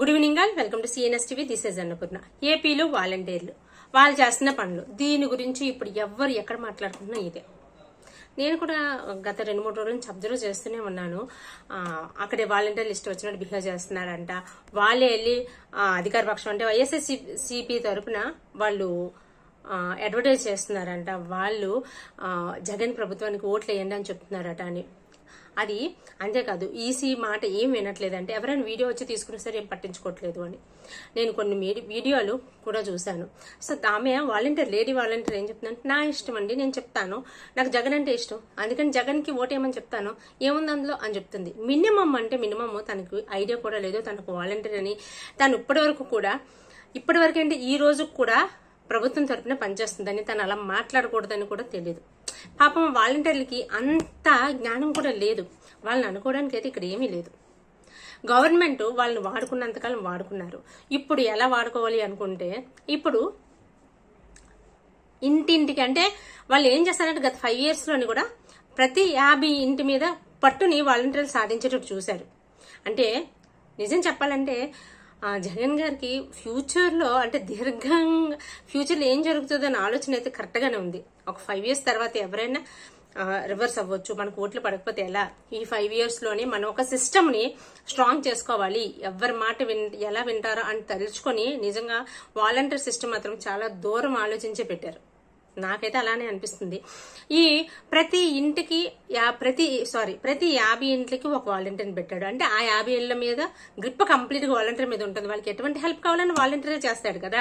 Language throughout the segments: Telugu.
good evening all welcome to CNS TV this is Annapurna ఏపీలు వాలంటీర్లు వాళ్ళు చేస్తున్న పనులు దీని గురించి ఇప్పుడు ఎవ్వరు ఎక్కడ మాట్లాడుకున్నా ఇదే నేను కూడా గత రెండు మూడు రోజుల నుంచి అబ్జర్వ్ చేస్తూనే ఉన్నాను అక్కడే వాలంటీర్ లిస్ట్ వచ్చినట్టు బిహేవ్ చేస్తున్నారంట వాళ్ళే వెళ్ళి అధికార పక్షం అంటే వైఎస్ఎస్ సిపి తరఫున వాళ్ళు అడ్వర్టైజ్ చేస్తున్నారంట వాళ్ళు జగన్ ప్రభుత్వానికి ఓట్లు వేయండి అని చెప్తున్నారట అని అది అంతేకాదు ఈసీ మాట ఏం వినట్లేదంటే ఎవరైనా వీడియో వచ్చి తీసుకున్న సరే ఏం పట్టించుకోవట్లేదు అని నేను కొన్ని వీడియోలు కూడా చూశాను సో ఆమె వాలంటీర్ లేడీ వాలంటీర్ ఏం చెప్తుందంటే నా ఇష్టం అండి నేను చెప్తాను నాకు జగన్ అంటే ఇష్టం అందుకని జగన్కి ఓటేయమని చెప్తాను ఏముంది అందులో అని చెప్తుంది మినిమం అంటే మినిమం తనకు ఐడియా కూడా లేదు తనకు వాలంటీర్ అని తను ఇప్పటివరకు కూడా ఇప్పటివరకు అంటే ఈ రోజు కూడా ప్రభుత్వం తరపున పనిచేస్తుందని తను అలా మాట్లాడకూడదని కూడా తెలియదు పాపం వాలంటీర్లకి అంత జ్ఞానం కూడా లేదు వాళ్ళని అనుకోవడానికి అయితే ఇక్కడ ఏమీ లేదు గవర్నమెంట్ వాళ్ళని వాడుకున్నంతకాలం వాడుకున్నారు ఇప్పుడు ఎలా వాడుకోవాలి అనుకుంటే ఇప్పుడు ఇంటింటికి అంటే వాళ్ళు ఏం చేస్తారంటే గత ఫైవ్ ఇయర్స్లోని కూడా ప్రతి యాభై ఇంటి మీద పట్టుని వాలంటీర్లు సాధించేటట్టు చూశారు అంటే నిజం చెప్పాలంటే ఆ జగన్ గారికి ఫ్యూచర్లో అంటే దీర్ఘంగా ఫ్యూచర్లో ఏం జరుగుతుందో అనే ఆలోచన అయితే కరెక్ట్గానే ఉంది ఒక ఫైవ్ ఇయర్స్ తర్వాత ఎవరైనా రివర్స్ అవ్వచ్చు మనకు ఓట్లు పడకపోతే ఎలా ఈ ఫైవ్ ఇయర్స్లోనే మనం ఒక సిస్టమ్ని స్ట్రాంగ్ చేసుకోవాలి ఎవరి మాట విన్ ఎలా వింటారో అని తలుచుకొని నిజంగా వాలంటీర్ సిస్టమ్ మాత్రం చాలా దూరం ఆలోచించే పెట్టారు నాకైతే అలానే అనిపిస్తుంది ఈ ప్రతి ఇంటికి ప్రతి సారీ ప్రతి యాభై ఇంట్లకి ఒక వాలంటీర్ని పెట్టాడు అంటే ఆ యాభై ఇళ్ళ మీద గ్రిప్ కంప్లీట్గా వాలంటీర్ మీద ఉంటుంది వాళ్ళకి ఎటువంటి హెల్ప్ కావాలని వాలంటీరే చేస్తాడు కదా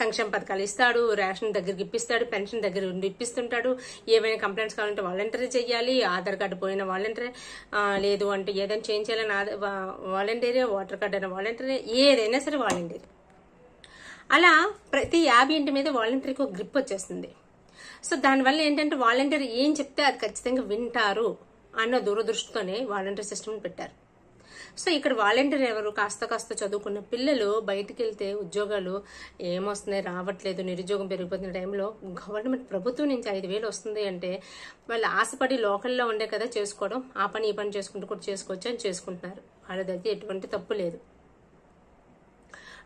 సంక్షేమ పథకాలు ఇస్తాడు రేషన్ దగ్గరికి ఇప్పిస్తాడు పెన్షన్ దగ్గర ఇప్పిస్తుంటాడు ఏమైనా కంప్లైంట్స్ కావాలంటే వాలంటీర్ చేయాలి ఆధార్ కార్డు పోయిన వాలంటీర్ లేదు అంటే ఏదైనా చేంజ్ చేయాలని వాలంటీరే వాటర్ కార్డు అయినా వాలంటీరే ఏదైనా సరే వాలంటీర్ అలా ప్రతి యాభై ఇంటి మీద వాలంటీర్కి ఒక గ్రిప్ వచ్చేస్తుంది సో దానివల్ల ఏంటంటే వాలంటీర్ ఏం చెప్తే అది ఖచ్చితంగా వింటారు అన్న దూరదృష్టితోనే వాలంటీర్ సిస్టమ్ని పెట్టారు సో ఇక్కడ వాలంటీర్ ఎవరు కాస్త కాస్త చదువుకున్న పిల్లలు బయటికి వెళ్తే ఉద్యోగాలు ఏమొస్తున్నాయి రావట్లేదు నిరుద్యోగం పెరిగిపోతున్న టైంలో గవర్నమెంట్ ప్రభుత్వం నుంచి ఐదు వేలు వస్తుంది అంటే వాళ్ళు ఆశపడి లోకల్లో ఉండే కదా చేసుకోవడం ఆ పని ఈ పని చేసుకుంటూ కూడా చేసుకోవచ్చు అని చేసుకుంటున్నారు వాళ్ళదైతే ఎటువంటి తప్పు లేదు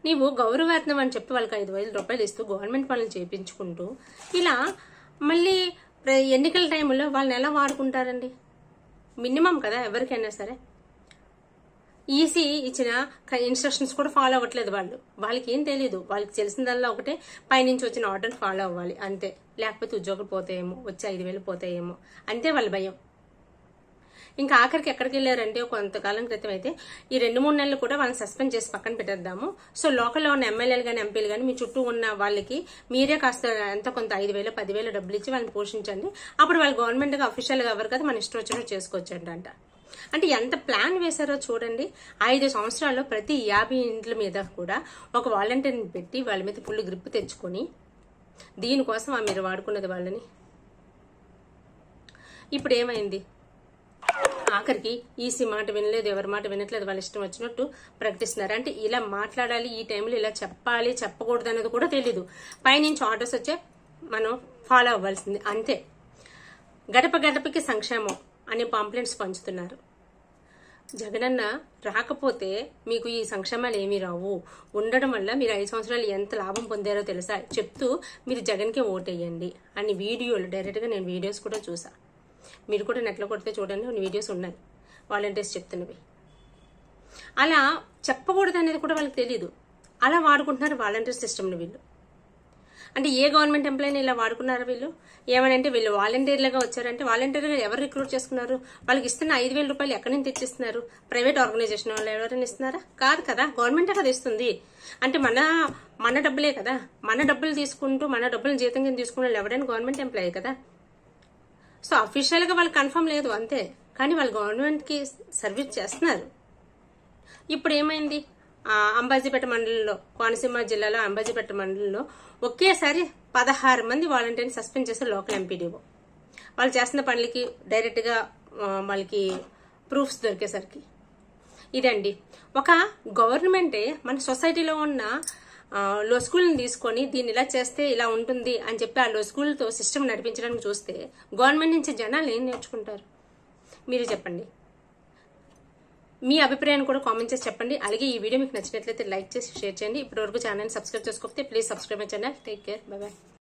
నీవు గౌరవార్థం అని చెప్పి వాళ్ళకి ఐదు వేల రూపాయలు ఇస్తూ గవర్నమెంట్ పనులు చేయించుకుంటూ ఇలా మళ్ళీ ఎన్నికల టైంలో వాళ్ళని ఎలా వాడుకుంటారండి మినిమం కదా ఎవరికైనా సరే ఈసీ ఇచ్చిన ఇన్స్ట్రక్షన్స్ కూడా ఫాలో అవ్వట్లేదు వాళ్ళు వాళ్ళకి ఏం తెలియదు వాళ్ళకి తెలిసిందల్లా ఒకటే పైనుంచి వచ్చిన ఆర్డర్ ఫాలో అవ్వాలి అంతే లేకపోతే ఉద్యోగులు పోతాయేమో వచ్చి ఐదు వేలు పోతాయేమో అంతే వాళ్ళ భయం ఇంకా ఆఖరికి ఎక్కడికి వెళ్ళారంటే కొంతకాలం క్రితం అయితే ఈ రెండు మూడు నెలలు కూడా వాళ్ళని సస్పెండ్ చేసి పక్కన పెట్టేద్దాము సో లోకల్లో ఉన్న ఎమ్మెల్యేలు కానీ ఎంపీలు కానీ మీ చుట్టూ ఉన్న వాళ్ళకి మీరే కాస్త ఎంత కొంత ఐదు వేలు పదివేలు డబ్బులు ఇచ్చి వాళ్ళని పోషించండి అప్పుడు వాళ్ళు గవర్నమెంట్గా అఫీషియల్గా ఎవరు కదా మన ఇష్టం వచ్చినట్టు చేసుకోవచ్చండి అంట అంటే ఎంత ప్లాన్ వేశారో చూడండి ఐదు సంవత్సరాల్లో ప్రతి యాభై ఇంట్ల మీద కూడా ఒక వాలంటీర్ని పెట్టి వాళ్ళ మీద ఫుల్ గ్రిప్ తెచ్చుకొని దీనికోసం మీరు వాడుకున్నది వాళ్ళని ఇప్పుడు ఏమైంది ఆఖరికి ఈసీ మాట వినలేదు ఎవరి మాట వినట్లేదు వాళ్ళ ఇష్టం వచ్చినట్టు ప్రకటిస్తున్నారు అంటే ఇలా మాట్లాడాలి ఈ టైంలో ఇలా చెప్పాలి చెప్పకూడదు అన్నది కూడా తెలీదు పైనుంచి ఆర్డర్స్ వచ్చే మనం ఫాలో అవ్వాల్సింది అంతే గడప గడపకి సంక్షేమం అనే పాంప్లెంట్స్ పంచుతున్నారు జగనన్న రాకపోతే మీకు ఈ సంక్షేమాలు ఏమీ రావు ఉండడం వల్ల మీరు ఐదు సంవత్సరాలు ఎంత లాభం పొందారో తెలుసా చెప్తూ మీరు జగన్కే ఓటేయండి అని వీడియోలు డైరెక్ట్గా నేను వీడియోస్ కూడా చూసాను మీరు కూడా నెట్లో కొడితే చూడండి కొన్ని వీడియోస్ ఉన్నాయి వాలంటీర్స్ చెప్తున్నవి అలా చెప్పకూడదు అనేది కూడా వాళ్ళకి తెలియదు అలా వాడుకుంటున్నారు వాలంటీర్ సిస్టమ్ని వీళ్ళు అంటే ఏ గవర్నమెంట్ ఎంప్లాయీని ఇలా వాడుకున్నారు వీళ్ళు ఏమనంటే వీళ్ళు వాలంటీర్లుగా వచ్చారంటే వాలంటీర్గా ఎవరు రిక్రూట్ చేసుకున్నారు వాళ్ళకి ఇస్తున్న ఐదు వేల రూపాయలు ఎక్కడి నుంచి తెచ్చిస్తున్నారు ప్రైవేట్ ఆర్గనైజేషన్ వాళ్ళు ఎవరైనా ఇస్తున్నారా కాదు కదా గవర్నమెంట్ కదా ఇస్తుంది అంటే మన మన డబ్బులే కదా మన డబ్బులు తీసుకుంటూ మన డబ్బులు జీతం కింద తీసుకున్న ఎవరైనా గవర్నమెంట్ ఎంప్లాయీ కదా సో అఫీషియల్గా వాళ్ళు కన్ఫర్మ్ లేదు అంతే కానీ వాళ్ళు గవర్నమెంట్కి సర్వీస్ చేస్తున్నారు ఇప్పుడు ఏమైంది అంబాజీపేట మండలంలో కోనసీమ జిల్లాలో అంబాజీపేట మండలంలో ఒకేసారి పదహారు మంది వాలంటీర్ని సస్పెండ్ చేశారు లోకల్ ఎంపీడీఓ వాళ్ళు చేస్తున్న పనులకి డైరెక్ట్గా వాళ్ళకి ప్రూఫ్స్ దొరికేసరికి ఇదండి ఒక గవర్నమెంటే మన సొసైటీలో ఉన్న లోస్కూల్ని తీసుకొని దీన్ని ఇలా చేస్తే ఇలా ఉంటుంది అని చెప్పి ఆ లోస్కూల్తో సిస్టమ్ నడిపించడానికి చూస్తే గవర్నమెంట్ నుంచి జనాలు ఏం నేర్చుకుంటారు మీరు చెప్పండి మీ అభిప్రాయాన్ని కూడా కామెంట్ చేసి చెప్పండి అలాగే ఈ వీడియో మీకు నచ్చినట్లయితే లైక్ చేసి షేర్ చేయండి ఇప్పటివరకు ఛానల్ని సబ్స్క్రైబ్ చేసుకోకపోతే please subscribe my channel take care bye bye